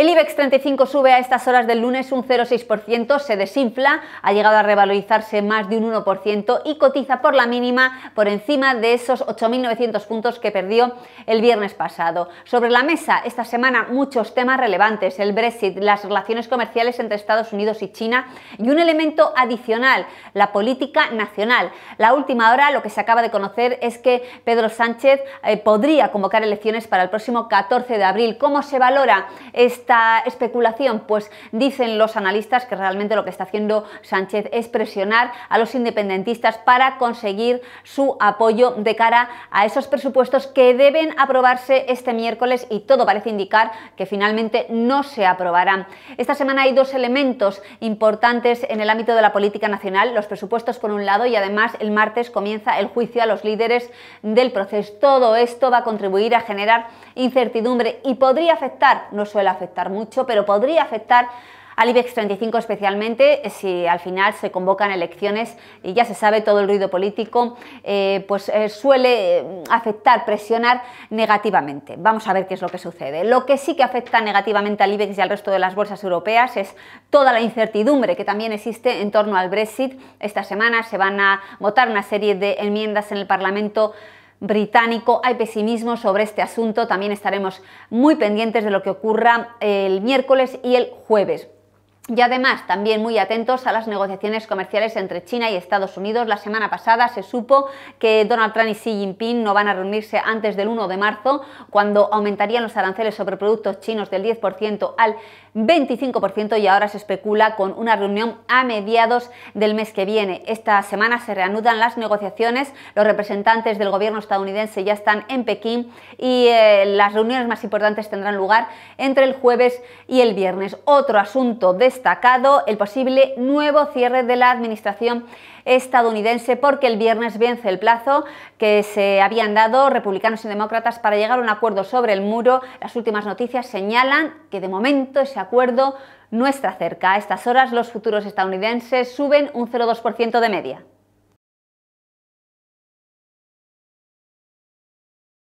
El IBEX 35 sube a estas horas del lunes un 0,6%, se desinfla, ha llegado a revalorizarse más de un 1% y cotiza por la mínima por encima de esos 8.900 puntos que perdió el viernes pasado. Sobre la mesa, esta semana muchos temas relevantes, el Brexit, las relaciones comerciales entre Estados Unidos y China y un elemento adicional, la política nacional. La última hora, lo que se acaba de conocer es que Pedro Sánchez eh, podría convocar elecciones para el próximo 14 de abril. ¿Cómo se valora este esta especulación? Pues dicen los analistas que realmente lo que está haciendo Sánchez es presionar a los independentistas para conseguir su apoyo de cara a esos presupuestos que deben aprobarse este miércoles y todo parece indicar que finalmente no se aprobarán. Esta semana hay dos elementos importantes en el ámbito de la política nacional, los presupuestos por un lado y además el martes comienza el juicio a los líderes del proceso. Todo esto va a contribuir a generar incertidumbre y podría afectar, no suele afectar, mucho, pero podría afectar al IBEX 35 especialmente eh, si al final se convocan elecciones y ya se sabe todo el ruido político, eh, pues eh, suele afectar, presionar negativamente. Vamos a ver qué es lo que sucede. Lo que sí que afecta negativamente al IBEX y al resto de las bolsas europeas es toda la incertidumbre que también existe en torno al Brexit. Esta semana se van a votar una serie de enmiendas en el Parlamento británico. Hay pesimismo sobre este asunto. También estaremos muy pendientes de lo que ocurra el miércoles y el jueves y además también muy atentos a las negociaciones comerciales entre China y Estados Unidos. La semana pasada se supo que Donald Trump y Xi Jinping no van a reunirse antes del 1 de marzo, cuando aumentarían los aranceles sobre productos chinos del 10% al 25% y ahora se especula con una reunión a mediados del mes que viene. Esta semana se reanudan las negociaciones, los representantes del gobierno estadounidense ya están en Pekín y eh, las reuniones más importantes tendrán lugar entre el jueves y el viernes. Otro asunto de destacado el posible nuevo cierre de la administración estadounidense porque el viernes vence el plazo que se habían dado republicanos y demócratas para llegar a un acuerdo sobre el muro. Las últimas noticias señalan que de momento ese acuerdo no está cerca. A estas horas los futuros estadounidenses suben un 0,2% de media.